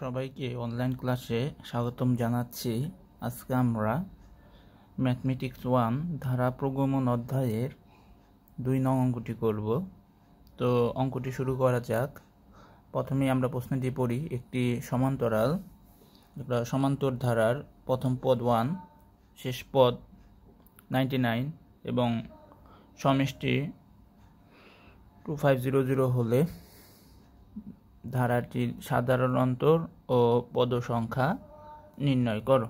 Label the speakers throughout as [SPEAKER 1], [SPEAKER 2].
[SPEAKER 1] সবাইকে অনলাইন ক্লাসে স্বাগতম জানাচ্ছি আজকে আমরা ম্যাথমেটিক্স ওয়ান ধারা প্রগমন অধ্যায়ের দুই নং অঙ্কটি করব তো অঙ্কটি শুরু করা যাক প্রথমে আমরা প্রশ্নটি পড়ি একটি সমান্তরাল সমান্তর ধারার প্রথম পদ ওয়ান শেষ পদ নাইনটি নাইন এবং সমষ্টি টু ফাইভ জিরো জিরো হলে ধারাটির সাধারণ অন্তর ও পদসংখ্যা নির্ণয় করো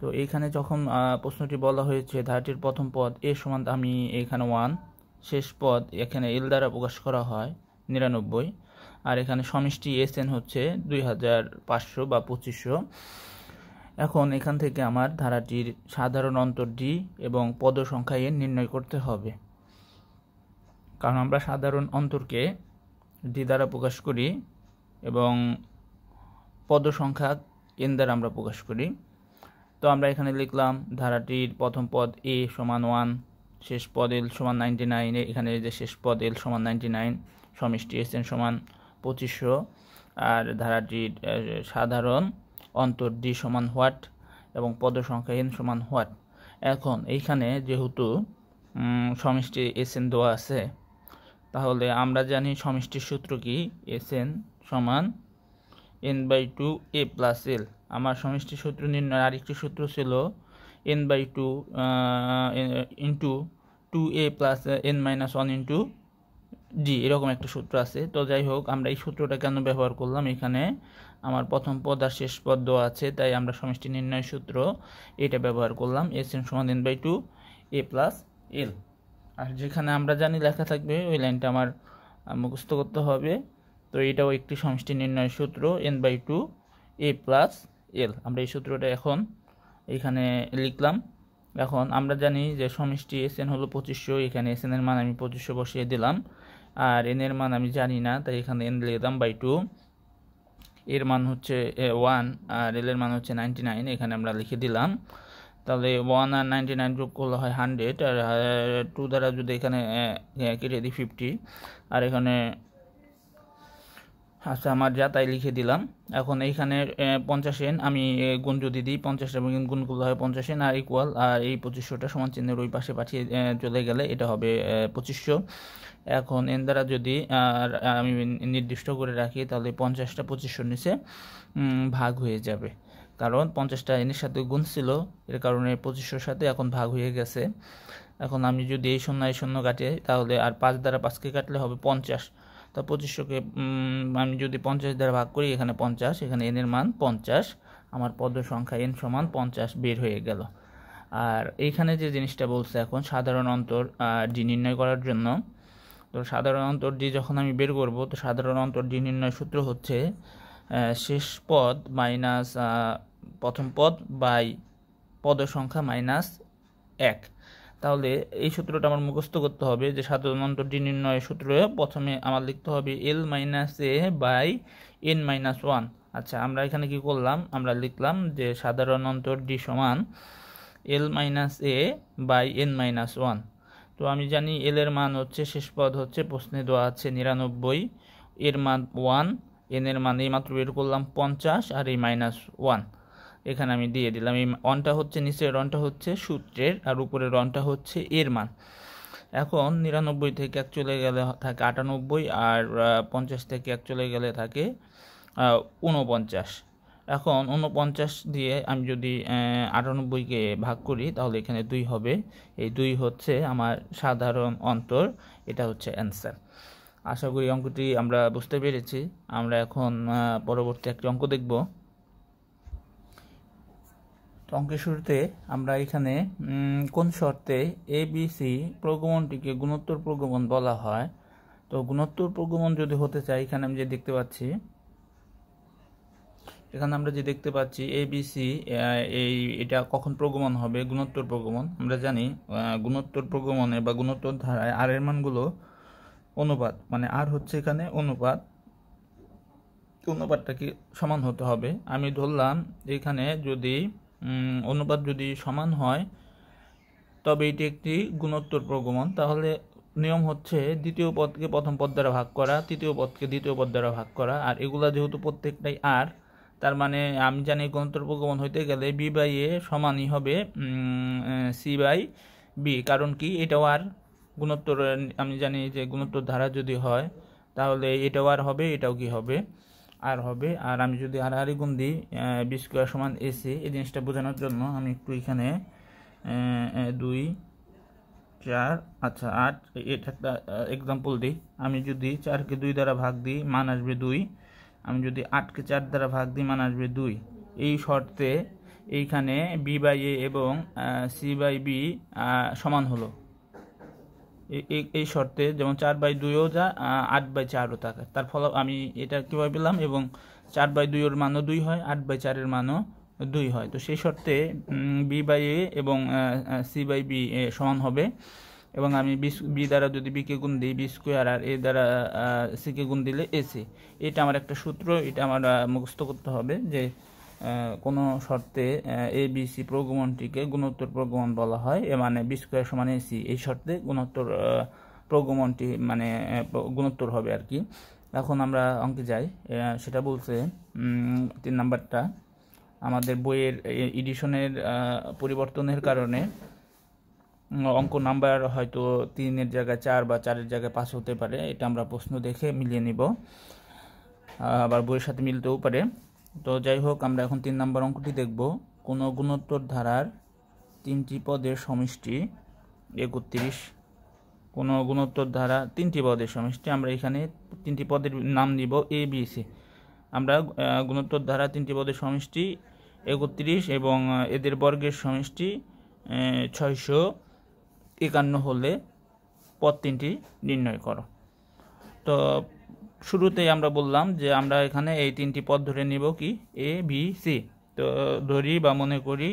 [SPEAKER 1] তো এইখানে যখন প্রশ্নটি বলা হয়েছে ধারাটির প্রথম পদ এ সমান আমি এখানে ওয়ান শেষ পদ এখানে এল দ্বারা প্রকাশ করা হয় নিরানব্বই আর এখানে সমিষ্টি এস এন হচ্ছে দুই হাজার পাঁচশো বা পঁচিশশো এখন এখান থেকে আমার ধারাটির সাধারণ অন্তর ডি এবং পদ সংখ্যা এ নির্ণয় করতে হবে কারণ আমরা সাধারণ অন্তরকে ডি দ্বারা প্রকাশ করি এবং পদ সংখ্যা এন দ্বারা আমরা প্রকাশ করি তো আমরা এখানে লিখলাম ধারাটির প্রথম পদ এ সমান ওয়ান শেষ পদ এল সমান নাইনটি নাইন এখানে যে শেষ পদ এল সমান নাইনটি নাইন সমষ্টি এস এন সমান পঁচিশশো আর ধারাটির সাধারণ অন্তর ডি সমান হোয়াট এবং পদ সংখ্যা এন সমান হোয়াট এখন এইখানে যেহেতু সমষ্টি এস এন দেওয়া আছে তাহলে আমরা জানি সমষ্টির সূত্র কি এস এন সমান N by two A plus L আমার সমষ্টির সূত্র নির্ণয় আরেকটি সূত্র ছিল N by two into two A plus N minus one into G এরকম একটা সূত্র আছে তো যাই হোক আমরা এই সূত্রটা কেন ব্যবহার করলাম এখানে আমার প্রথম পদ আর শেষ পদ দেওয়া আছে তাই আমরা সমষ্টি নির্ণয় সূত্র এটা ব্যবহার করলাম এস এন সমান N by two A plus L আর যেখানে আমরা জানি লেখা থাকবে ওই লাইনটা আমার মুখস্থ করতে হবে তো এটাও একটি সমষ্টি নির্ণয় সূত্র N by two A plus L আমরা এই সূত্রটা এখন এখানে লিখলাম এখন আমরা জানি যে সমষ্টি এস এন হলো পঁচিশশো এখানে এস এনের মান আমি পঁচিশশো বসিয়ে দিলাম আর এন এর মান আমি জানি না তাই এখানে এন লিখলাম বাই টু এর মান হচ্ছে ওয়ান আর এল এর মান হচ্ছে নাইনটি নাইন এখানে আমরা লিখে দিলাম তাহলে ওয়ান আর নাইনটি নাইন যোগ করলে হয় হান্ড্রেড আর টু দ্বারা যদি এখানে কেটে দিই ফিফটি আর এখানে আচ্ছা আমার যা তাই লিখে দিলাম এখন এইখানে পঞ্চাশ এন আমি গুণ যদি দিই পঞ্চাশ এবং গুণ করলে হয় পঞ্চাশ এন আর ইকুয়াল আর এই পঁচিশশোটা সমান চিহ্নের ওই পাশে পাঠিয়ে চলে গেলে এটা হবে পঁচিশশো এখন এন দ্বারা যদি আমি নির্দিষ্ট করে রাখি তাহলে পঞ্চাশটা পঁচিশশোর নিচে ভাগ হয়ে যাবে কারণ পঞ্চাশটা এনের সাথে গুণ ছিল এর কারণে পঁচিশশোর সাথে এখন ভাগ হয়ে গেছে এখন আমি যদি এই শূন্য এই শূন্য কাটি তাহলে আর পাঁচ দ্বারা পাঁচকে কাটলে হবে পঞ্চাশ তা পঁচিশশোকে আমি যদি পঞ্চাশ দ্বারা ভাগ করি এখানে পঞ্চাশ এখানে এনের মান পঞ্চাশ আমার পদ সংখ্যা এন সমান পঞ্চাশ বের হয়ে গেল আর এইখানে যে জিনিসটা বলছে এখন সাধারণ অন্তর ডি নির্ণয় করার জন্য তো সাধারণ অন্তর ডি যখন আমি বের করব তো সাধারণ অন্তর ডি নির্ণয় সূত্র হচ্ছে শেষ পদ মাইনাস প্রথম পদ বাই পদ সংখ্যা মাইনাস এক তাহলে এই সূত্রটা আমার মুখস্থ করতে হবে যে সাধারণ অন্তরটি নির্ণয়ের সূত্র প্রথমে আমার লিখতে হবে L minus A by N minus one আচ্ছা আমরা এখানে কি করলাম আমরা লিখলাম যে সাধারণ অন্তর ডি সমান L minus A by N minus one তো আমি জানি এল এর মান হচ্ছে শেষ পদ হচ্ছে প্রশ্নে দেওয়া আছে নিরানব্বই এর মান ওয়ান এন এর মান এই মাত্র বের করলাম পঞ্চাশ আর এই মাইনাস ওয়ান এখানে আমি দিয়ে দিলাম এই অনটা হচ্ছে নিচের রনটা হচ্ছে সূত্রের আর উপরের রনটা হচ্ছে এর মান এখন নিরানব্বই থেকে এক চলে গেলে থাকে আটানব্বই আর পঞ্চাশ থেকে এক চলে গেলে থাকে ঊনপঞ্চাশ এখন ঊনপঞ্চাশ দিয়ে আমি যদি আটানব্বইকে ভাগ করি তাহলে এখানে দুই হবে এই দুই হচ্ছে আমার সাধারণ অন্তর এটা হচ্ছে অ্যান্সার আশা করি অঙ্কটি আমরা বুঝতে পেরেছি আমরা এখন পরবর্তী একটি অঙ্ক দেখব তো অঙ্কের শুরুতে আমরা এখানে কোন শর্তে এ বি সি প্রগমনটিকে গুণোত্তর প্রগমন বলা হয় তো গুণোত্তর প্রগমন যদি হতে চাই এখানে আমি যে দেখতে পাচ্ছি এখানে আমরা যে দেখতে পাচ্ছি এ বি সি এই এটা কখন প্রগমন হবে গুণোত্তর প্রগমন আমরা জানি গুণোত্তর প্রগমনে বা গুণোত্তর ধারায় আর এর মানগুলো অনুপাত মানে আর হচ্ছে এখানে অনুপাত অনুপাতটা কি সমান হতে হবে আমি ধরলাম এখানে যদি অনুপাত যদি সমান হয় তবে এটি একটি গুণোত্তর প্রগমন তাহলে নিয়ম হচ্ছে দ্বিতীয় পদকে প্রথম পদ দ্বারা ভাগ করা তৃতীয় পদকে দ্বিতীয় পদ দ্বারা ভাগ করা আর এগুলা যেহেতু প্রত্যেকটাই আর তার মানে আমি জানি গুণোত্তর প্রগমন হইতে গেলে বি বাই এ সমানই হবে সি বাই বি কারণ কি এটাও আর গুণোত্তর আমি জানি যে গুণোত্তর ধারা যদি হয় তাহলে এটাও আর হবে এটাও কি হবে আর হবে আর আমি যদি আর আরি গুণ দিই বি স্কোয়ার সমান এসি এই জিনিসটা বোঝানোর জন্য আমি একটু এখানে দুই চার আচ্ছা আট এটা একটা এক্সাম্পল দিই আমি যদি চারকে দুই দ্বারা ভাগ দিই মান আসবে দুই আমি যদি আটকে চার দ্বারা ভাগ দিই মান আসবে দুই এই শর্তে এইখানে বি বাই এ এবং সি বাই বি সমান হলো এই শর্তে যেমন চার বাই দুইও যা আট বাই চারও থাকে তার ফল আমি এটা কীভাবে পেলাম এবং চার বাই দুইয়ের মানও দুই হয় আট বাই চারের মানও দুই হয় তো সেই শর্তে বি বাই এ এবং সি বাই বি সমান হবে এবং আমি বি দ্বারা যদি বিকে গুণ দিই বি স্কোয়ার আর এ দ্বারা সিকে গুণ দিলে এসি এটা আমার একটা সূত্র এটা আমার মুখস্থ করতে হবে যে কোনো শর্তে এ বি সি প্রগমনটিকে গুণোত্তর প্রগমন বলা হয় এ মানে বি স্কোয়ার সমান এসি এই শর্তে গুণোত্তর প্রগমনটি মানে গুণোত্তর হবে আর কি এখন আমরা অঙ্কে যাই সেটা বলছে তিন নাম্বারটা আমাদের বইয়ের এডিশনের পরিবর্তনের কারণে অঙ্ক নাম্বার হয়তো তিনের জায়গায় চার বা চারের জায়গায় পাঁচ হতে পারে এটা আমরা প্রশ্ন দেখে মিলিয়ে নিব আবার বইয়ের সাথে মিলতেও পারে তো যাই হোক আমরা এখন তিন নম্বর অঙ্কটি দেখব কোন গুণোত্তর ধারার তিনটি পদের সমষ্টি একত্রিশ কোনো গুণোত্তর ধারা তিনটি পদের সমষ্টি আমরা এখানে তিনটি পদের নাম নিব এ বি সি আমরা গুণোত্তর ধারা তিনটি পদের সমষ্টি একত্রিশ এবং এদের বর্গের সমষ্টি ছয়শো একান্ন হলে পদ তিনটি নির্ণয় করো তো শুরুতেই আমরা বললাম যে আমরা এখানে এই তিনটি পদ ধরে নিব কি এ বি সি তো ধরি বা মনে করি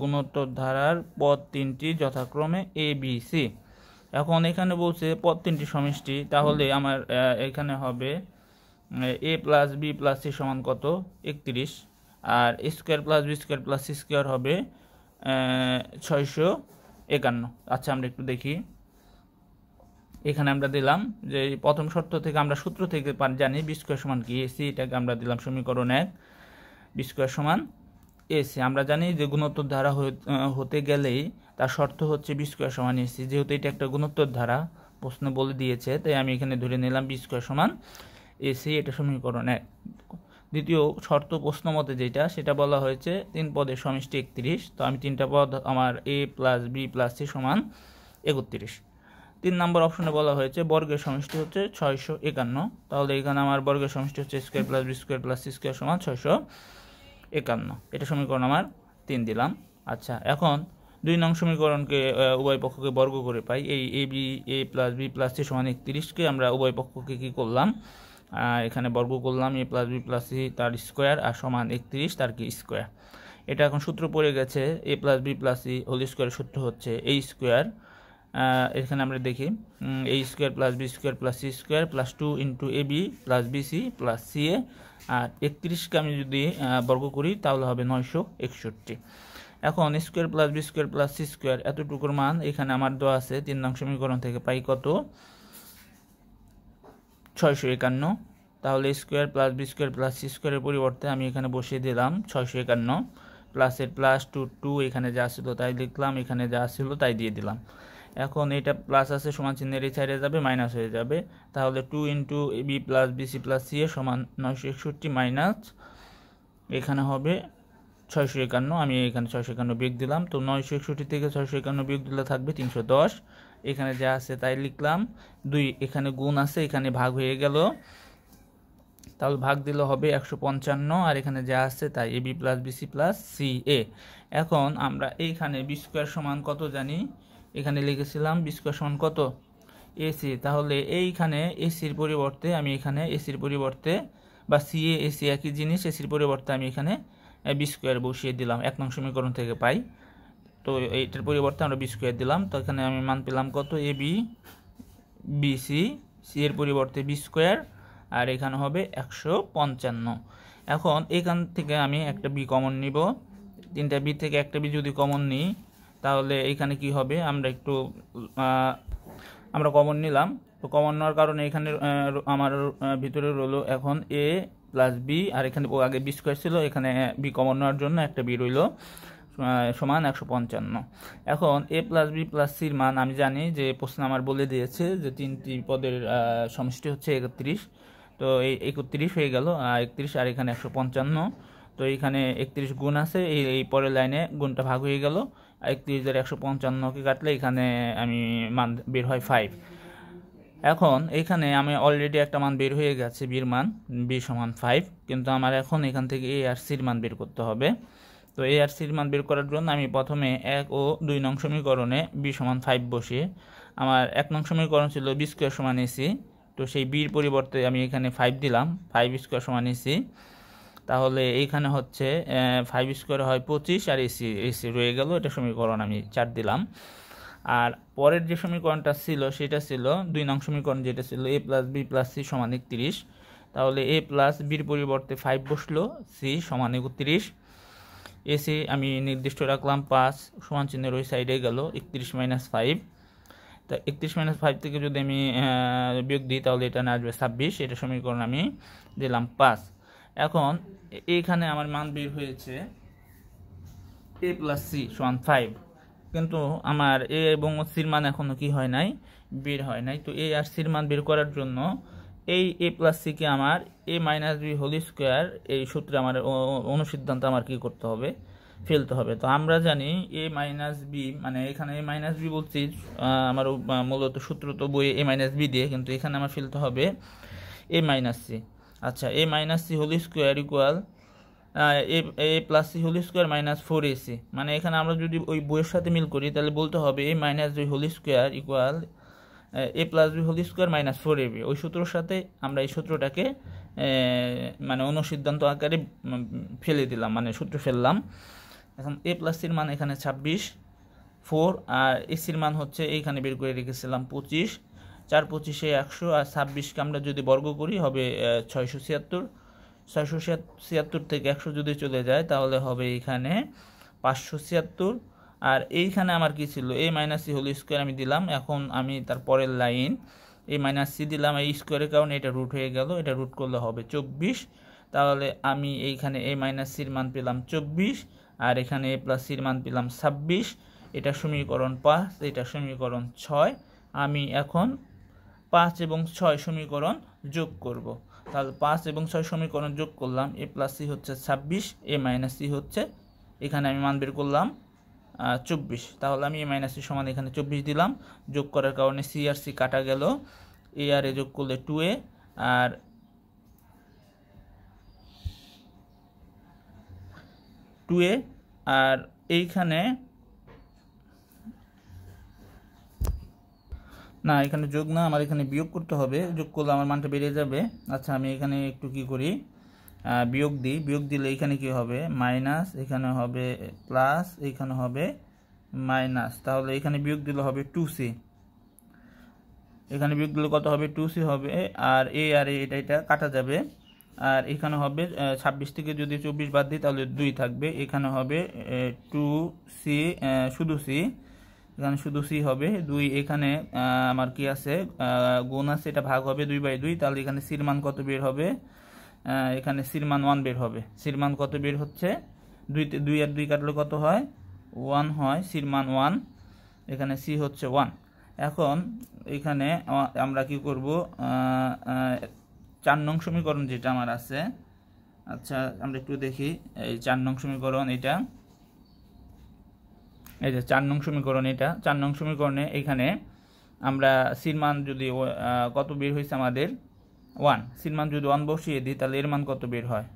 [SPEAKER 1] গুণোত্তর ধারার পদ তিনটি যথাক্রমে এ বি সি এখন এখানে বলছে পদ তিনটি সমষ্টি তাহলে আমার এখানে হবে A plus B plus C সমান কত একত্রিশ আর square plus B square plus C square হবে ছয়শো একান্ন আচ্ছা আমরা একটু দেখি এখানে আমরা দিলাম যে প্রথম শর্ত থেকে আমরা সূত্র থেকে জানি বি স্কোয়ার সমান কি এসি এটাকে আমরা দিলাম সমীকরণ এক বি স্কোয়ার সমান এসি আমরা জানি যে গুণোত্তর ধারা হতে গেলেই তার শর্ত হচ্ছে বি স্কোয়ার সমান এসি যেহেতু এটা একটা গুণোত্তর ধারা প্রশ্ন বলে দিয়েছে তাই আমি এখানে ধরে নিলাম বি স্কোয়ার সমান এসি এটা সমীকরণ এক দ্বিতীয় শর্ত প্রশ্ন মতে যেটা সেটা বলা হয়েছে তিন পদের সমিষ্টি একত্রিশ তো আমি তিনটা পদ আমার A plus B plus C সমান একত্রিশ তিন নম্বর অপশনে বলা হয়েছে বর্গের সমষ্টি হচ্ছে ছয়শো একান্ন তাহলে এখানে আমার বর্গের সমষ্টি হচ্ছে square plus B square plus C square সমান ছয়শো একান্ন এটা সমীকরণ আমার তিন দিলাম আচ্ছা এখন দুই নং সমীকরণকে উভয় পক্ষকে বর্গ করে পাই এই A B A plus B plus C সমান একত্রিশকে আমরা উভয় পক্ষকে কী করলাম এখানে বর্গ করলাম A plus B plus C তার স্কোয়ার আর সমান একত্রিশ তার কি স্কোয়ার এটা এখন সূত্র পড়ে গেছে A plus B plus C whole স্কোয়ারের সূত্র হচ্ছে এই স্কোয়ার এখানে আমরা দেখি A square plus B square plus C square plus two into A B plus B C plus C A আর একত্রিশকে আমি যদি বর্গ করি তাহলে হবে নয়শো একষট্টি এখন square plus B square plus C square এতটুকুর মান এখানে আমার দেওয়া আছে তিন নং সমীকরণ থেকে পাই কত ছয়শো একান্ন তাহলে square plus B square plus C স্কোয়ারের পরিবর্তে আমি এখানে বসিয়ে দিলাম ছয়শো একান্ন প্লাসের প্লাস টু টু এখানে যা ছিল তাই লিখলাম এখানে যা ছিল তাই দিয়ে দিলাম এখন এটা প্লাস আছে সমান চিহ্নের এই সাইডে যাবে মাইনাস হয়ে যাবে তাহলে two into B plus BC plus C A সমান নয়শো একষট্টি মাইনাস এখানে হবে ছয়শো একান্ন আমি এখানে ছয়শো একান্ন বেগ দিলাম তো নয়শো একষট্টি থেকে ছয়শো একান্ন বিয়োগ দিলে থাকবে তিনশো দশ এখানে যা আছে তাই লিখলাম দুই এখানে গুণ আছে এখানে ভাগ হয়ে গেল তাহলে ভাগ দিলে হবে একশো পঞ্চান্ন আর এখানে যা আছে তাই AB plus BC plus C A এখন আমরা এইখানে বি স্কোয়ার সমান কত জানি এখানে লিখেছিলাম বি স্কোয়ার কত এসি তাহলে এইখানে এসির পরিবর্তে আমি এখানে এসির পরিবর্তে বা সিএ এসি একই জিনিস এসির পরিবর্তে আমি এখানে বি স্কোয়ার বসিয়ে দিলাম এক নং সমীকরণ থেকে পাই তো এইটার পরিবর্তে আমরা বি স্কোয়ার দিলাম তো এখানে আমি মান পেলাম কত এ বি বিসি সি এর পরিবর্তে বি স্কোয়ার আর এখানে হবে একশো পঞ্চান্ন এখন এখান থেকে আমি একটা বি কমন নিব তিনটা বি থেকে একটা বি যদি কমন নিই তাহলে এখানে কি হবে আমরা একটু আমরা কমন নিলাম তো কমন নেওয়ার কারণে এখানে আমার ভিতরে রইল এখন এ প্লাস বি আর এখানে আগে বি স্কোয়ার ছিল এখানে বি কমন নেওয়ার জন্য একটা বি রইল সমান একশো পঞ্চান্ন এখন এ প্লাস বি প্লাস সির মান আমি জানি যে প্রশ্ন আমার বলে দিয়েছে যে তিনটি পদের সমষ্টি হচ্ছে একত্রিশ তো এই একত্রিশ হয়ে গেল একত্রিশ আর এখানে একশো পঞ্চান্ন তো এইখানে একত্রিশ গুণ আছে এই এই পরের লাইনে গুণটা ভাগ হয়ে গেল একত্রিশ হাজার একশো পঞ্চান্নকে কাটলে এখানে আমি মান বের হয় ফাইভ এখন এখানে আমি অলরেডি একটা মান বের হয়ে গেছে বির মান বি সমান ফাইভ কিন্তু আমার এখন এখান থেকে এ আর সির মান বের করতে হবে তো এ আর সির মান বের করার জন্য আমি প্রথমে এক ও দুই নং সমীকরণে বি সমান ফাইভ বসিয়ে আমার এক নং সমীকরণ ছিল বি স্কোয়ার সমান এসি তো সেই বির পরিবর্তে আমি এখানে ফাইভ দিলাম ফাইভ স্কোয়ার সমান এসি তাহলে এইখানে হচ্ছে ফাইভ স্কোয়ার হয় পঁচিশ আর এসি এসি রয়ে গেল এটা সমীকরণ আমি চার দিলাম আর পরের যে সমীকরণটা ছিল সেটা ছিল দুই নং সমীকরণ যেটা ছিল A plus B plus C সমান একত্রিশ তাহলে এ প্লাস বির পরিবর্তে ফাইভ বসলো সি সমান একত্রিশ এসি আমি নির্দিষ্ট রাখলাম পাঁচ সমান চিহ্নের ওই সাইডে গেল একত্রিশ মাইনাস ফাইভ তা একত্রিশ মাইনাস ফাইভ থেকে যদি আমি বিয়োগ দিই তাহলে এটা না আসবে ছাব্বিশ এটা সমীকরণ আমি দিলাম পাঁচ এখন এইখানে আমার মান বের হয়েছে এ প্লাস সি সান ফাইভ কিন্তু আমার এ এবং সির মান এখনও কি হয় নাই বের হয় নাই তো এ আর সির মান বের করার জন্য এই এ প্লাস সিকে আমার A minus B whole square এই সূত্রে আমার অনুসিদ্ধান্ত আমার কি করতে হবে ফেলতে হবে তো আমরা জানি এ মাইনাস বি মানে এখানে এ মাইনাস বি বলছি আমার মূলত সূত্র তো বইয়ে এ মাইনাস বি দিয়ে কিন্তু এখানে আমার ফেলতে হবে এ মাইনাস সি আচ্ছা A minus C whole square equal A A plus C whole square minus four AC মানে এখানে আমরা যদি ওই বইয়ের সাথে মিল করি তাহলে বলতে হবে এ মাইনাস দুই whole square equal A plus B whole square minus four AB ওই সূত্রর সাথে আমরা এই সূত্রটাকে মানে অনুসিদ্ধান্ত আকারে ফেলে দিলাম মানে সূত্র ফেললাম এখন এ প্লাস সির মান এখানে ছাব্বিশ ফোর আর এসির মান হচ্ছে এইখানে বের করে রেখেছিলাম পঁচিশ চার পঁচিশে একশো আর ছাব্বিশকে আমরা যদি বর্গ করি হবে ছয়শো ছিয়াত্তর ছয়শো ছিয়াত্তর থেকে একশো যদি চলে যায় তাহলে হবে এখানে পাঁচশো ছিয়াত্তর আর এইখানে আমার কি ছিল A minus C whole square আমি দিলাম এখন আমি তার পরের লাইন এই মাইনাস সি দিলাম এই স্কোয়ারের কারণে এটা রুট হয়ে গেল এটা রুট করলে হবে চব্বিশ তাহলে আমি এইখানে এ মাইনাস সির মান পেলাম চব্বিশ আর এখানে এ প্লাস সির মান পেলাম ছাব্বিশ এটা সমীকরণ পাঁচ এটা সমীকরণ ছয় আমি এখন পাঁচ এবং ছয় সমীকরণ যোগ করব। তাহলে পাঁচ এবং ছয় সমীকরণ যোগ করলাম এ প্লাস সি হচ্ছে ছাব্বিশ এ মাইনাস সি হচ্ছে এখানে আমি মান বের করলাম চব্বিশ তাহলে আমি এ মাইনাস সি সমান এখানে চব্বিশ দিলাম যোগ করার কারণে সি আর সি কাটা গেল এ আর এ যোগ করলে টু এ আর টু এ আর এইখানে না এখানে যোগ না আমার এখানে বিয়োগ করতে হবে যোগ করলে আমার মানটা বেড়ে যাবে আচ্ছা আমি এখানে একটু কি করি বিয়োগ দিই বিয়োগ দিলে এখানে কি হবে মাইনাস এখানে হবে প্লাস এখানে হবে মাইনাস তাহলে এখানে বিয়োগ দিলে হবে টু সি এখানে বিয়োগ দিলে কত হবে টু সি হবে আর এ আর এটা এটা কাটা যাবে আর এখানে হবে ছাব্বিশ থেকে যদি চব্বিশ বাদ দিই তাহলে দুই থাকবে এখানে হবে টু সি শুধু সি এখানে শুধু সি হবে দুই এখানে আমার কি আছে গুণ আছে এটা ভাগ হবে দুই বাই দুই তাহলে এখানে সির মান কত বের হবে এখানে সির মান ওয়ান বের হবে সির মান কত বের হচ্ছে দুই দুই আর দুই কাটলে কত হয় ওয়ান হয় সির মান ওয়ান এখানে সি হচ্ছে ওয়ান এখন এখানে আমরা কি করব চার নং সমীকরণ যেটা আমার আছে আচ্ছা আমরা একটু দেখি এই চার নং সমীকরণ এটা এই যে চার নং সমীকরণ এটা চার নং সমীকরণে এখানে আমরা সির মান যদি কত বের হয়েছে আমাদের ওয়ান সির মান যদি ওয়ান বসিয়ে দিই তাহলে এর মান কত বের হয়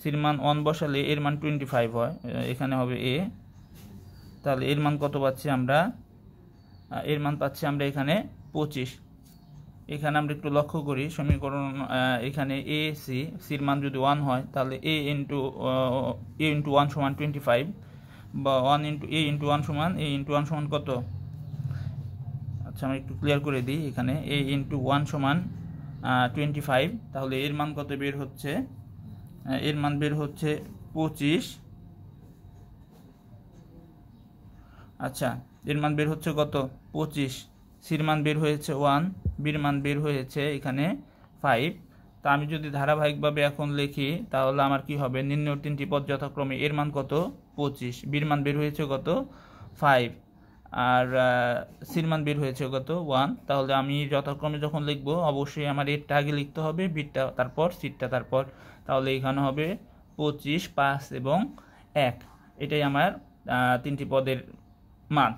[SPEAKER 1] সির মান ওয়ান বসালে এর মান টোয়েন্টি ফাইভ হয় এখানে হবে এ তাহলে এর মান কত পাচ্ছি আমরা এর মান পাচ্ছি আমরা এখানে পঁচিশ এখানে আমরা একটু লক্ষ্য করি সমীকরণ এখানে এ সি সির মান যদি ওয়ান হয় তাহলে A into A into one সমান টোয়েন্টি ফাইভ বা one into A into one সমান এ ইন্টু ওয়ান সমান কত আচ্ছা আমি একটু ক্লিয়ার করে দিই এখানে এ ইন্টু ওয়ান সমান টোয়েন্টি ফাইভ তাহলে এর মান কত বের হচ্ছে এর মান বের হচ্ছে পঁচিশ আচ্ছা এর মান বের হচ্ছে কত পঁচিশ সির মান বের হয়েছে ওয়ান বির মান বের হয়েছে এখানে ফাইভ তা আমি যদি ধারাবাহিকভাবে এখন লিখি তাহলে আমার কি হবে নিম্ন তিনটি পদ যথাক্রমে এর মান কত পঁচিশ বির মান বের হয়েছে কত ফাইভ আর সির মান বের হয়েছে কত ওয়ান তাহলে আমি যথাক্রমে যখন লিখব অবশ্যই আমার এরটা আগে লিখতে হবে বিটটা তারপর সিটটা তারপর তাহলে এখানে হবে পঁচিশ পাঁচ এবং এক এটাই আমার তিনটি পদের মান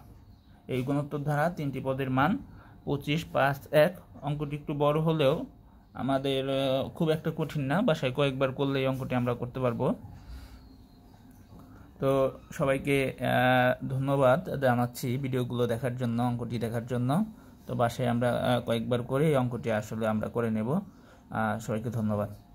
[SPEAKER 1] এই গুণোত্তর ধারা তিনটি পদের মান পঁচিশ পাঁচ এক অঙ্কটি একটু বড় হলেও আমাদের খুব একটা কঠিন না বাসায় কয়েকবার করলে এই অঙ্কটি আমরা করতে পারবো তো সবাইকে ধন্যবাদ জানাচ্ছি ভিডিওগুলো দেখার জন্য অঙ্কটি দেখার জন্য তো বাসায় আমরা কয়েকবার করে অঙ্কটি আসলে আমরা করে নেব সবাইকে ধন্যবাদ